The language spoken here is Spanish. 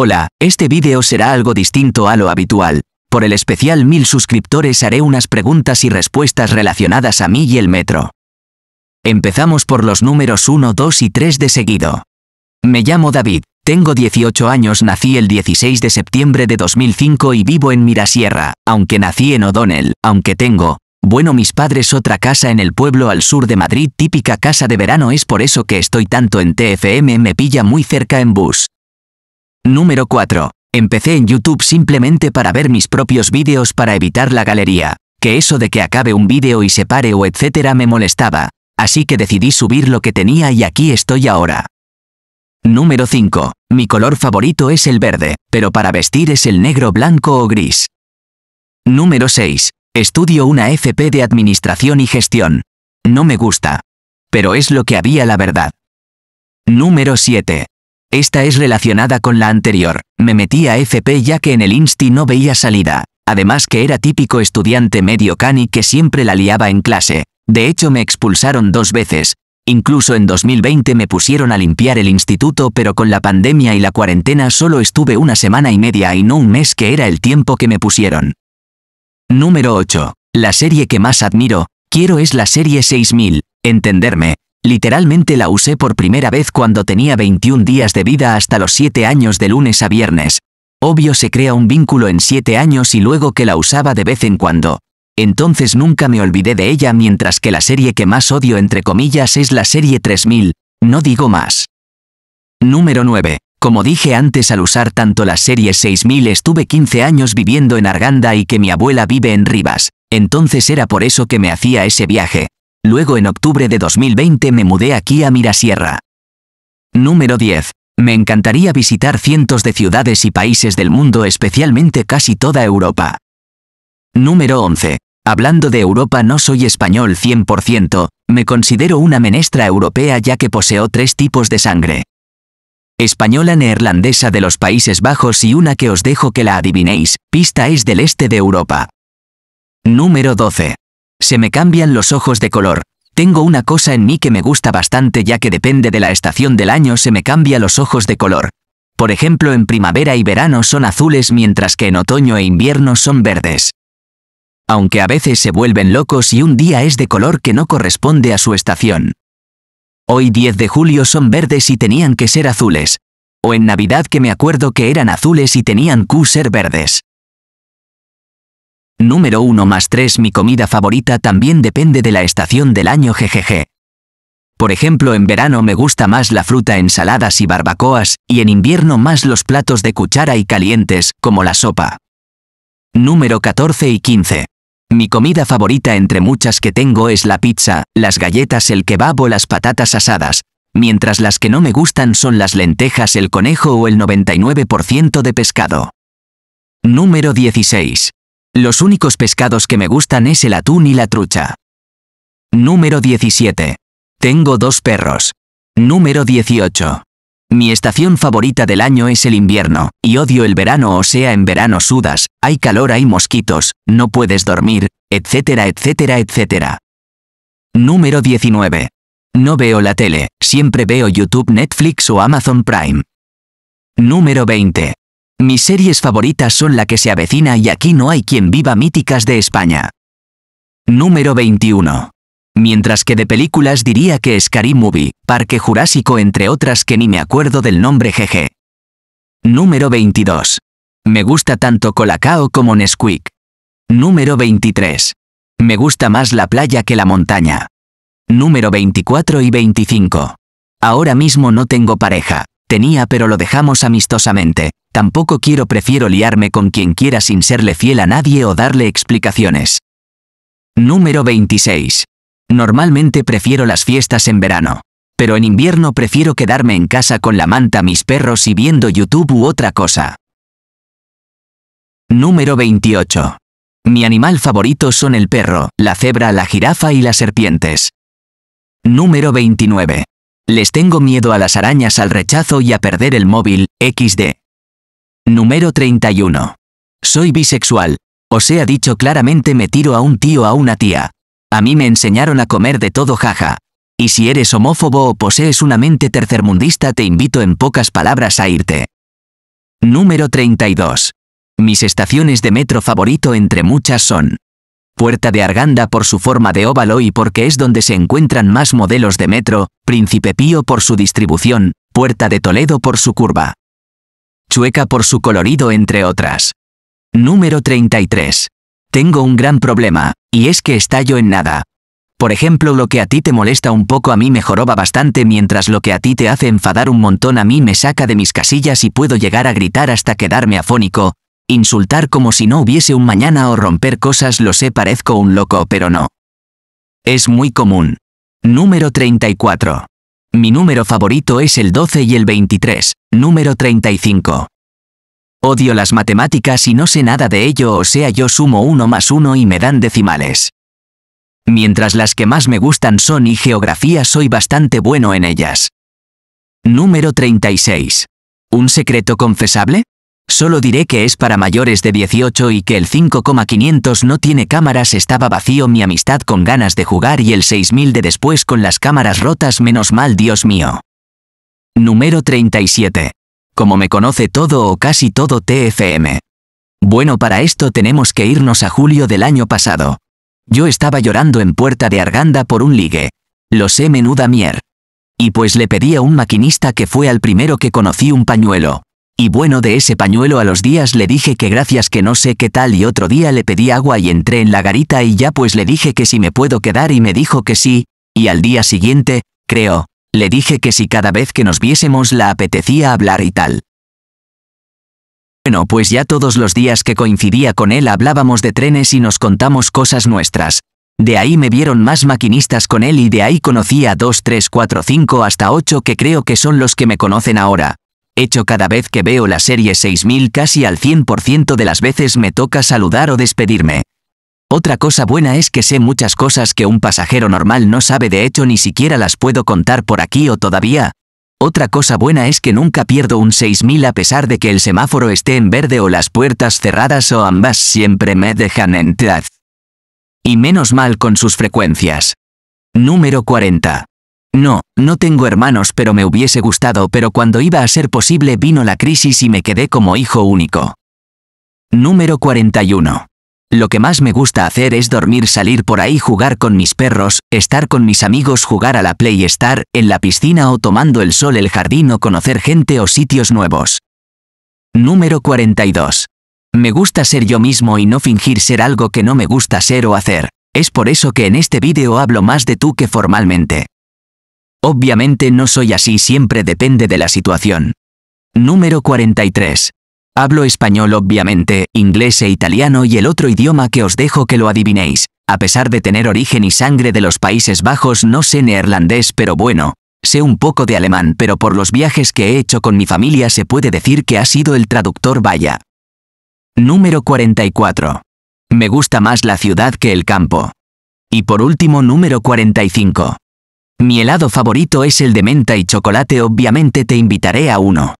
Hola, este vídeo será algo distinto a lo habitual. Por el especial mil suscriptores haré unas preguntas y respuestas relacionadas a mí y el metro. Empezamos por los números 1, 2 y 3 de seguido. Me llamo David, tengo 18 años, nací el 16 de septiembre de 2005 y vivo en Mirasierra, aunque nací en O'Donnell, aunque tengo, bueno, mis padres otra casa en el pueblo al sur de Madrid, típica casa de verano, es por eso que estoy tanto en TFM, me pilla muy cerca en bus. Número 4. Empecé en YouTube simplemente para ver mis propios vídeos para evitar la galería, que eso de que acabe un vídeo y se pare o etcétera me molestaba, así que decidí subir lo que tenía y aquí estoy ahora. Número 5. Mi color favorito es el verde, pero para vestir es el negro, blanco o gris. Número 6. Estudio una FP de Administración y Gestión. No me gusta. Pero es lo que había la verdad. Número 7. Esta es relacionada con la anterior. Me metí a FP ya que en el Insti no veía salida. Además que era típico estudiante medio cani que siempre la liaba en clase. De hecho me expulsaron dos veces. Incluso en 2020 me pusieron a limpiar el instituto pero con la pandemia y la cuarentena solo estuve una semana y media y no un mes que era el tiempo que me pusieron. Número 8. La serie que más admiro, quiero es la serie 6000, entenderme, Literalmente la usé por primera vez cuando tenía 21 días de vida hasta los 7 años de lunes a viernes. Obvio se crea un vínculo en 7 años y luego que la usaba de vez en cuando. Entonces nunca me olvidé de ella mientras que la serie que más odio entre comillas es la serie 3000, no digo más. Número 9. Como dije antes al usar tanto la serie 6000 estuve 15 años viviendo en Arganda y que mi abuela vive en Rivas, entonces era por eso que me hacía ese viaje, Luego en octubre de 2020 me mudé aquí a Mirasierra. Número 10. Me encantaría visitar cientos de ciudades y países del mundo, especialmente casi toda Europa. Número 11. Hablando de Europa no soy español 100%, me considero una menestra europea ya que poseo tres tipos de sangre. Española neerlandesa de los Países Bajos y una que os dejo que la adivinéis, pista es del este de Europa. Número 12. Se me cambian los ojos de color. Tengo una cosa en mí que me gusta bastante ya que depende de la estación del año se me cambia los ojos de color. Por ejemplo, en primavera y verano son azules mientras que en otoño e invierno son verdes. Aunque a veces se vuelven locos y un día es de color que no corresponde a su estación. Hoy 10 de julio son verdes y tenían que ser azules. O en Navidad que me acuerdo que eran azules y tenían que ser verdes. Número 1 más 3 Mi comida favorita también depende de la estación del año jejeje. Por ejemplo, en verano me gusta más la fruta, ensaladas y barbacoas, y en invierno más los platos de cuchara y calientes, como la sopa. Número 14 y 15. Mi comida favorita entre muchas que tengo es la pizza, las galletas, el kebab o las patatas asadas, mientras las que no me gustan son las lentejas, el conejo o el 99% de pescado. Número 16. Los únicos pescados que me gustan es el atún y la trucha. Número 17. Tengo dos perros. Número 18. Mi estación favorita del año es el invierno, y odio el verano o sea en verano sudas, hay calor, hay mosquitos, no puedes dormir, etcétera, etcétera, etcétera. Número 19. No veo la tele, siempre veo YouTube, Netflix o Amazon Prime. Número 20. Mis series favoritas son la que se avecina y aquí no hay quien viva míticas de España. Número 21. Mientras que de películas diría que Scary Movie, Parque Jurásico entre otras que ni me acuerdo del nombre jeje. Número 22. Me gusta tanto Colacao como Nesquik. Número 23. Me gusta más la playa que la montaña. Número 24 y 25. Ahora mismo no tengo pareja. Tenía pero lo dejamos amistosamente, Tampoco quiero prefiero liarme con quien quiera sin serle fiel a nadie o darle explicaciones. Número 26. Normalmente prefiero las fiestas en verano. Pero en invierno prefiero quedarme en casa con la manta, mis perros y viendo YouTube u otra cosa. Número 28. Mi animal favorito son el perro, la cebra, la jirafa y las serpientes. Número 29. Les tengo miedo a las arañas, al rechazo y a perder el móvil, XD. Número 31. Soy bisexual. O sea dicho claramente me tiro a un tío a una tía. A mí me enseñaron a comer de todo jaja. Y si eres homófobo o posees una mente tercermundista te invito en pocas palabras a irte. Número 32. Mis estaciones de metro favorito entre muchas son. Puerta de Arganda por su forma de óvalo y porque es donde se encuentran más modelos de metro, Príncipe Pío por su distribución, Puerta de Toledo por su curva, chueca por su colorido entre otras. Número 33. Tengo un gran problema, y es que estallo en nada. Por ejemplo, lo que a ti te molesta un poco a mí me joroba bastante mientras lo que a ti te hace enfadar un montón a mí me saca de mis casillas y puedo llegar a gritar hasta quedarme afónico, insultar como si no hubiese un mañana o romper cosas, lo sé, parezco un loco, pero no. Es muy común. Número 34. Mi número favorito es el 12 y el 23, número 35. Odio las matemáticas y no sé nada de ello, o sea, yo sumo 1 más 1 y me dan decimales. Mientras las que más me gustan son y geografía, soy bastante bueno en ellas. Número 36. ¿Un secreto confesable? Solo diré que es para mayores de 18 y que el 5500 no tiene cámaras estaba vacío mi amistad con ganas de jugar y el 6000 de después con las cámaras rotas menos mal Dios mío. Número 37. Como me conoce todo o casi todo TFM. Bueno para esto tenemos que irnos a julio del año pasado. Yo estaba llorando en Puerta de Arganda por un ligue. Lo sé menuda mier. Y pues le pedí a un maquinista que fue al primero que conocí un pañuelo. Y bueno de ese pañuelo a los días le dije que gracias que no sé qué tal y otro día le pedí agua y entré en la garita y ya pues le dije que si me puedo quedar y me dijo que sí, y al día siguiente, creo, le dije que si cada vez que nos viésemos la apetecía hablar y tal. Bueno, pues ya todos los días que coincidía con él hablábamos de trenes y nos contamos cosas nuestras. De ahí me vieron más maquinistas con él y de ahí conocí a 2, 3, 4, 5 hasta 8 que creo que son los que me conocen ahora hecho cada vez que veo la serie 6000 casi al 100% de las veces me toca saludar o despedirme. Otra cosa buena es que sé muchas cosas que un pasajero normal no sabe de hecho ni siquiera las puedo contar por aquí o todavía. Otra cosa buena es que nunca pierdo un 6000 a pesar de que el semáforo esté en verde o las puertas cerradas o ambas siempre me dejan entrar. Y menos mal con sus frecuencias. Número 40. No, no tengo hermanos pero me hubiese gustado pero cuando iba a ser posible vino la crisis y me quedé como hijo único. Número 41. Lo que más me gusta hacer es dormir, salir por ahí, jugar con mis perros, estar con mis amigos, jugar a la Play estar en la piscina o tomando el sol, el jardín o conocer gente o sitios nuevos. Número 42. Me gusta ser yo mismo y no fingir ser algo que no me gusta ser o hacer. Es por eso que en este vídeo hablo más de tú que formalmente. Obviamente no soy así, siempre depende de la situación. Número 43. Hablo español obviamente, inglés e italiano y el otro idioma que os dejo que lo adivinéis. A pesar de tener origen y sangre de los Países Bajos no sé neerlandés pero bueno, sé un poco de alemán pero por los viajes que he hecho con mi familia se puede decir que ha sido el traductor vaya. Número 44. Me gusta más la ciudad que el campo. Y por último número 45. Mi helado favorito es el de menta y chocolate, obviamente te invitaré a uno.